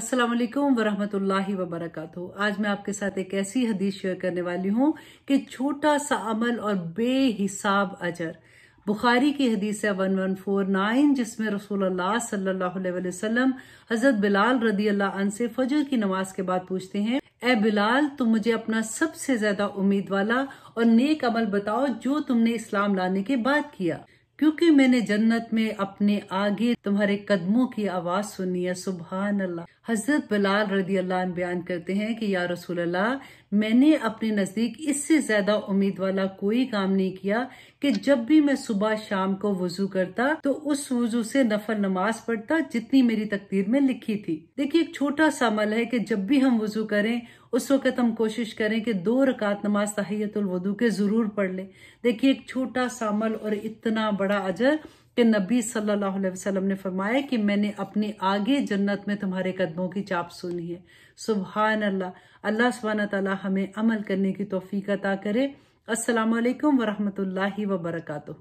अस्सलाम वालेकुम वरहमतुल्लाहि आज मैं आपके साथ एक ऐसी हदीस शेयर करने वाली हूँ कि छोटा सा अमल और बेहिसाब अजर बुखारी की हदीस है वन वन फोर नाइन जिसमें रसूल अल्लाह सल्लल्लाहु अलैहि वसल्लम हजरत बिलाल रदी अल्लाह से फजर की नमाज के बाद पूछते हैं ए बिलाल तुम मुझे अपना सबसे ज्यादा उम्मीद वाला और नेक अमल बताओ जो तुमने इस्लाम लाने के बाद किया क्योंकि मैंने जन्नत में अपने आगे तुम्हारे कदमों की आवाज सुनी है सुबह अल्लाह हजरत बिलाल रदी अल्लाह बयान करते हैं कि या रसूल अल्लाह मैंने अपने नजदीक इससे ज्यादा उम्मीद वाला कोई काम नहीं किया कि जब भी मैं सुबह शाम को वजू करता तो उस वजू से नफर नमाज पढ़ता जितनी मेरी तकदीर में लिखी थी देखिए एक छोटा सा अमल है कि जब भी हम वजू करें उस वक्त हम कोशिश करें कि दो रकात नमाज तहैतुल वदू के जरूर पढ़ लें देखिए एक छोटा सा और इतना बड़ा बड़ा अजर कि नबी सल्लल्लाहु अलैहि वसल्लम ने फरमाया कि मैंने अपने आगे जन्नत में तुम्हारे कदमों की चाप सुनी है सुबह अल्लाह अल्लाह सुबहान तला हमें अमल करने की तोफ़ी अता करे असलकम वरहमल वरकू